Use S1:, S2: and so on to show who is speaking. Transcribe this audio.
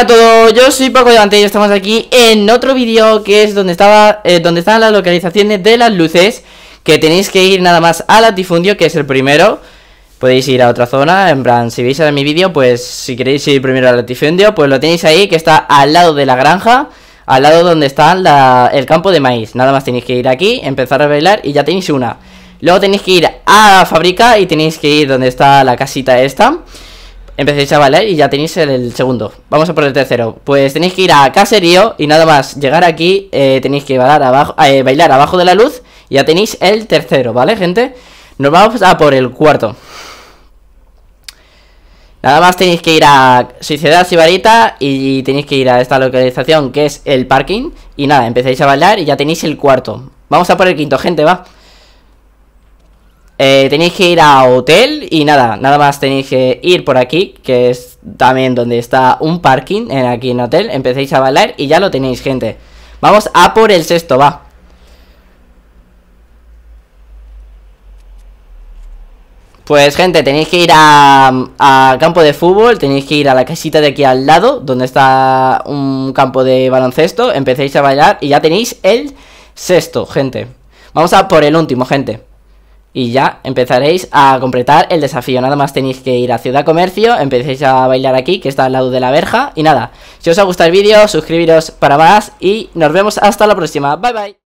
S1: Hola a todos, yo soy Paco Dante y estamos aquí en otro vídeo que es donde estaba eh, donde están las localizaciones de las luces que tenéis que ir nada más al latifundio que es el primero podéis ir a otra zona, en plan si veis ahora mi vídeo pues si queréis ir primero al latifundio pues lo tenéis ahí que está al lado de la granja al lado donde está el campo de maíz nada más tenéis que ir aquí, empezar a bailar y ya tenéis una luego tenéis que ir a fábrica y tenéis que ir donde está la casita esta Empecéis a bailar y ya tenéis el, segundo Vamos a por el tercero Pues tenéis que ir a caserío y nada más llegar aquí eh, Tenéis que bailar abajo, eh, bailar abajo de la luz Y ya tenéis el tercero, ¿vale, gente? Nos vamos a por el cuarto Nada más tenéis que ir a Suicidad Sibarita y tenéis que ir a esta localización que es el parking. Y nada, empecéis a bailar y ya tenéis el cuarto. Vamos a por el quinto, gente, va. Eh, tenéis que ir a hotel y nada, nada más tenéis que ir por aquí, que es también donde está un parking, en aquí en hotel, empecéis a bailar y ya lo tenéis, gente. Vamos a por el sexto, va. Pues gente, tenéis que ir a, campo de fútbol, tenéis que ir a la casita de aquí al lado, donde está un campo de baloncesto, empecéis a bailar y ya tenéis el sexto, gente. Vamos a por el último, gente y ya empezaréis a completar el desafío. Nada más tenéis que ir a Ciudad Comercio, empecéis a bailar aquí, que está al lado de la verja. Y nada, si os ha gustado el vídeo, suscribiros para más y nos vemos hasta la próxima. Bye bye.